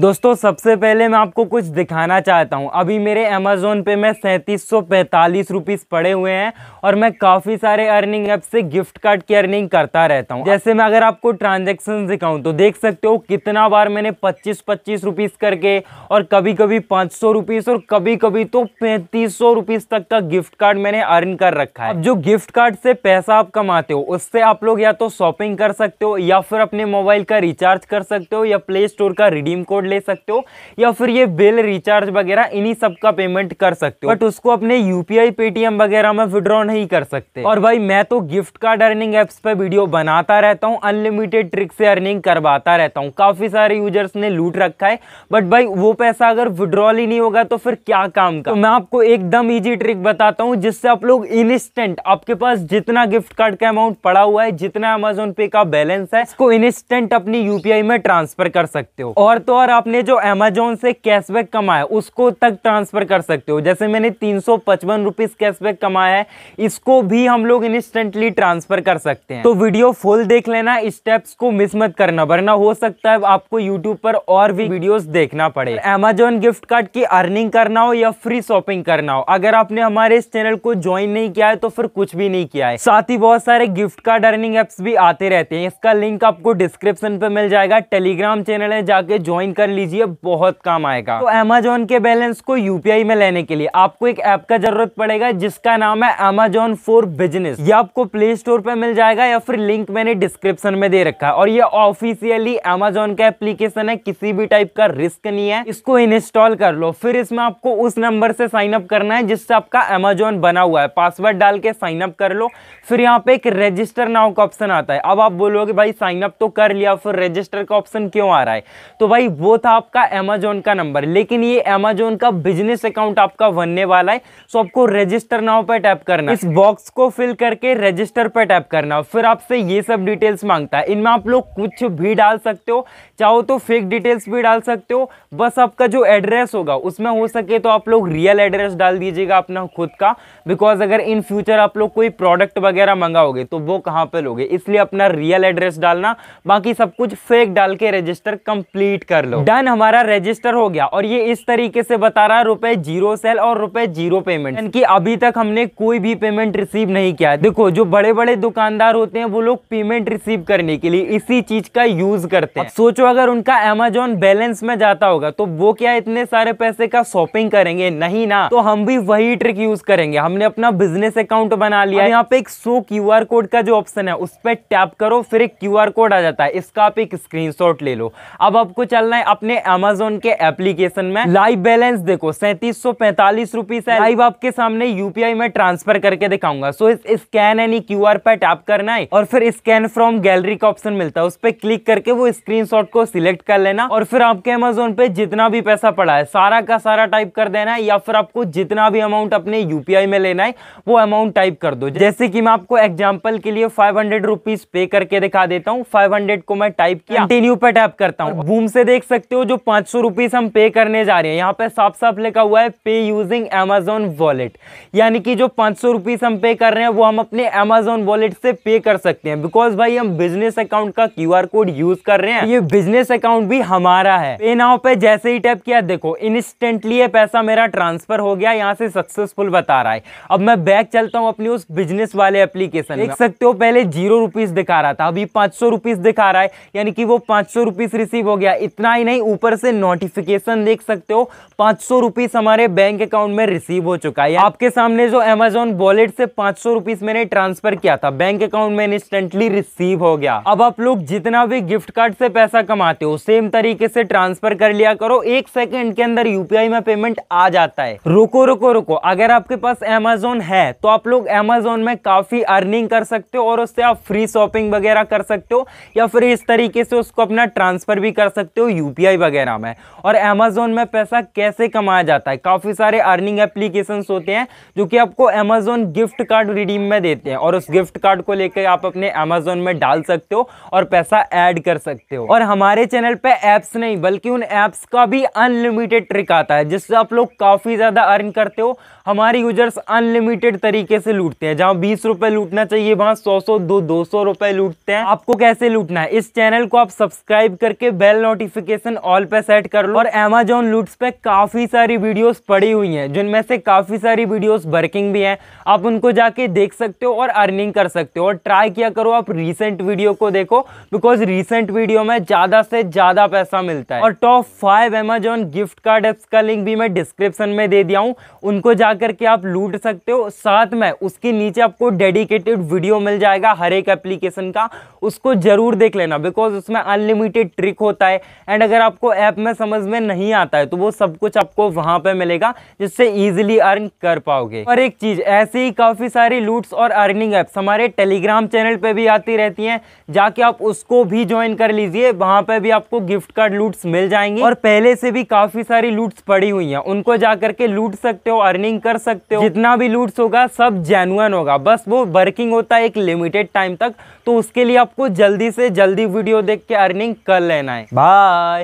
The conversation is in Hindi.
दोस्तों सबसे पहले मैं आपको कुछ दिखाना चाहता हूँ अभी मेरे अमेज़ोन पे मैं सैंतीस सौ पैंतालीस रुपीस पड़े हुए हैं और मैं काफ़ी सारे अर्निंग ऐप से गिफ्ट कार्ड की अर्निंग करता रहता हूँ जैसे मैं अगर आपको ट्रांजेक्शन दिखाऊँ तो देख सकते हो कितना बार मैंने पच्चीस पच्चीस रुपीस करके और कभी कभी पाँच सौ और कभी कभी तो पैंतीस सौ तक का गिफ्ट कार्ड मैंने अर्न कर रखा है जो गिफ्ट कार्ड से पैसा आप कमाते हो उससे आप लोग या तो शॉपिंग कर सकते हो या फिर अपने मोबाइल का रिचार्ज कर सकते हो या प्ले स्टोर का रिडीम कोड कार्ड ले सकते हो या फिर ये बिल रिचार्ज वगैरह इन्हीं सब का पेमेंट कर सकते हो बट उसको अपने यूपीआई पेटीएम वगैरह में विड्रॉ नहीं कर सकते और भाई मैं तो गिफ्ट कार्ड अर्निंग एप्स पर वीडियो बनाता रहता हूँ अनलिमिटेड ट्रिक से अर्निंग करवाता रहता हूँ काफी सारे यूजर्स ने लूट रखा है बट भाई वो पैसा अगर विड्रॉल ही नहीं होगा तो फिर क्या काम का तो मैं आपको एकदम ईजी ट्रिक बताता हूँ जिससे आप लोग इंस्टेंट आपके पास जितना गिफ्ट कार्ड का अमाउंट पड़ा हुआ है जितना अमेजोन पे का बैलेंस है इसको इंस्टेंट अपनी यूपीआई में ट्रांसफर कर सकते हो और तो और आपने जो अमेजोन से कैशबैक कमाया उसको तक ट्रांसफ़र कर सकते हो जैसे मैंने तीन सौ पचपन रुपीज़ कैशबैक कमाया है इसको भी हम लोग इंस्टेंटली ट्रांसफ़र कर सकते हैं तो वीडियो फुल देख लेना स्टेप्स को मिस मत करना वरना हो सकता है आपको यूट्यूब पर और भी वीडियोस देखना पड़े अमेजोन गिफ्ट कार्ड की अर्निंग करना हो या फ्री शॉपिंग करना हो अगर आपने हमारे इस चैनल को ज्वाइन नहीं किया है तो फिर कुछ भी नहीं किया है साथ ही बहुत सारे गिफ्ट कार्ड अर्निंग एप्स भी आते रहते हैं इसका लिंक आपको डिस्क्रिप्शन पर मिल जाएगा टेलीग्राम चैनल है जाके ज्वाइन कर लीजिए बहुत काम आएगा तो अमेजोन के बैलेंस को यूपीआई में लेने के लिए आपको एक ऐप का जरूरत पड़ेगा जिसका नाम है अमेजोन फॉर बिजनेस ये आपको प्ले स्टोर पर मिल जाएगा या फिर लिंक मैंने डिस्क्रिप्शन में दे रखा है और ये ऑफिसियली अमेजोन का एप्लीकेशन है किसी भी टाइप का रिस्क नहीं है इसको इंस्टॉल कर लो फिर इसमें आपको उस नंबर से साइन अप करना है जिससे आपका अमेजोन बना हुआ है पासवर्ड डाल के साइन अप कर लो फिर यहाँ पे एक रजिस्टर नाउ का ऑप्शन आता है अब आप बोलोगे भाई साइन अप तो कर लिया फिर रजिस्टर का ऑप्शन क्यों आ रहा है तो भाई वो वो था आपका अमेजोन का नंबर लेकिन ये अमेजोन का बिजनेस अकाउंट आपका बनने वाला है सो आपको रजिस्टर नाव पर टैप करना इस बॉक्स को फिल करके रजिस्टर पर टैप करना फिर आपसे ये सब डिटेल्स मांगता है इनमें आप लोग कुछ भी डाल सकते हो चाहो तो फेक डिटेल्स भी डाल सकते हो बस आपका जो एड्रेस होगा उसमें हो सके तो आप लोग रियल एड्रेस डाल दीजिएगा अपना खुद का बिकॉज अगर इन फ्यूचर आप लोग कोई प्रोडक्ट वगैरह मंगाओगे तो वो कहाँ पर लोगे इसलिए अपना रियल एड्रेस डालना बाकी सब कुछ फेक डाल के रजिस्टर कंप्लीट कर लो लो डन हमारा रजिस्टर हो गया और ये इस तरीके से बता रहा है रुपए जीरो सेल और रुपए जीरो पेमेंट यानी अभी तक हमने कोई भी पेमेंट रिसीव नहीं किया है देखो जो बड़े बड़े दुकानदार होते हैं वो लोग पेमेंट रिसीव करने के लिए इसी चीज का यूज करते हैं सोचो अगर उनका एमेजोन बैलेंस में जाता होगा तो वो क्या इतने सारे पैसे का शॉपिंग करेंगे नहीं ना तो हम भी वही ट्रिक यूज करेंगे हमने अपना बिजनेस अकाउंट बना लिया यहाँ पे एक सो क्यू कोड का जो ऑप्शन है उस पर टैप करो फिर एक क्यू कोड आ जाता है इसका आप एक स्क्रीन ले लो अब आपको चलना है अपने अमेजोन के एप्लीकेशन में लाइव बैलेंस देखो सैंतीस सौ पैंतालीस रुपीज है लाइव आपके सामने यूपीआई में ट्रांसफर करके दिखाऊंगा सो इस स्कैन एनी क्यू आर पर टैप करना है और फिर स्कैन फ्रॉम गैलरी का ऑप्शन मिलता है उस पर क्लिक करके वो स्क्रीन को सिलेक्ट कर लेना और फिर आपके अमेजोन पे जितना भी पैसा पड़ा है सारा का सारा टाइप कर देना है या फिर आपको जितना भी अमाउंट अपने यूपीआई में लेना है वो अमाउंट टाइप कर दो जैसे कि मैं आपको एग्जाम्पल के लिए फाइव हंड्रेड पे करके दिखा देता हूँ फाइव को मैं टाइप किया कंटिन्यू पे टैप करता हूँ बूम से देख सकते सकते हो जो पाँच सौ हम पे करने जा रहे हैं यहाँ पे साफ साफ लिखा हुआ है पे यूजिंग अमेजोन वॉलेट यानी कि जो पाँच सौ हम पे कर रहे हैं वो हम अपने अमेजोन वॉलेट से पे कर सकते हैं बिकॉज भाई हम बिजनेस अकाउंट का क्यू कोड यूज कर रहे हैं ये बिजनेस अकाउंट भी हमारा है पे नाव पे जैसे ही टैप किया देखो इंस्टेंटली ये पैसा मेरा ट्रांसफर हो गया यहाँ से सक्सेसफुल बता रहा है अब मैं बैक चलता हूँ अपनी उस बिजनेस वाले एप्लीकेशन देख सकते हो पहले जीरो रुपीज दिखा रहा था अभी पांच सौ रुपीज दिखा रहा है यानी कि वो पांच सौ रुपीज रिसीव हो गया इतना ही नहीं ऊपर से नोटिफिकेशन देख सकते हो पांच सौ हमारे बैंक अकाउंट में रिसीव हो चुका है आपके सामने जो अमेजोन वॉलेट से पांच सौ मैंने ट्रांसफर किया था बैंक अकाउंट में इंस्टेंटली रिसीव हो गया अब आप लोग जितना भी गिफ्ट कार्ड से पैसा कमाते हो सेम तरीके से ट्रांसफर कर लिया करो एक सेकेंड के अंदर यूपीआई में पेमेंट आ जाता है रुको रुको रुको अगर आपके पास एमेजोन है तो आप लोग एमेजोन में काफी अर्निंग कर सकते हो और उससे आप फ्री शॉपिंग वगैरह कर सकते हो या फिर इस तरीके से उसको अपना ट्रांसफर भी कर सकते हो यूपी यूपीआई वगैरह में और अमेजोन में पैसा कैसे कमाया जाता है काफ़ी सारे अर्निंग एप्लीकेशन होते हैं जो कि आपको अमेजोन गिफ्ट कार्ड रिडीम में देते हैं और उस गिफ्ट कार्ड को लेकर आप अपने अमेजोन में डाल सकते हो और पैसा ऐड कर सकते हो और हमारे चैनल पर एप्स नहीं बल्कि उन एप्स का भी अनलिमिटेड ट्रिक आता है जिससे आप लोग काफ़ी ज़्यादा अर्न करते हो हमारे यूजर्स अनलिमिटेड तरीके से लूटते हैं जहाँ बीस रुपए लूटना चाहिए वहाँ सौ सौ दो दो सौ रुपए लूटते हैं आपको कैसे लूटना है इस चैनल को आप सब्सक्राइब करके बेल नोटिफिकेशन नोटिफिकेशन ऑल पे सेट कर लो और एमेजोन लूट्स पे काफ़ी सारी वीडियोस पड़ी हुई हैं जिनमें से काफ़ी सारी वीडियोस वर्किंग भी हैं आप उनको जाके देख सकते हो और अर्निंग कर सकते हो और ट्राई किया करो आप रिसेंट वीडियो को देखो बिकॉज रिसेंट वीडियो में ज़्यादा से ज़्यादा पैसा मिलता है और top five Amazon gift card apps का लिंक भी मैं डिस्क्रिप्शन में दे दिया हूँ उनको जा करके आप लूट सकते हो साथ में उसके नीचे आपको डेडिकेटेड वीडियो मिल जाएगा हर एक एप्लीकेशन का उसको जरूर देख लेना बिकॉज उसमें अनलिमिटेड ट्रिक होता है एंड अगर आपको ऐप में समझ में नहीं आता है तो वो सब कुछ आपको वहां पर मिलेगा जिससे इजिली अर्न कर पाओगे और एक चीज़ ऐसे ही काफ़ी सारी लूट्स और अर्निंग ऐप्स हमारे टेलीग्राम चैनल पर भी आती रहती हैं जाके आप उसको भी ज्वाइन कर लीजिए वहां पर भी आपको गिफ्ट कार्ड लूट्स मिल जाएंगे और पहले से भी काफ़ी सारी लूट्स पड़ी हुई है उनको जाकर के लूट सकते हो अर्निंग कर सकते हो जितना भी लूट्स होगा सब जेनुअन होगा बस वो वर्किंग होता है एक लिमिटेड टाइम तक तो उसके लिए आपको जल्दी से जल्दी वीडियो देख के अर्निंग कर लेना है बाय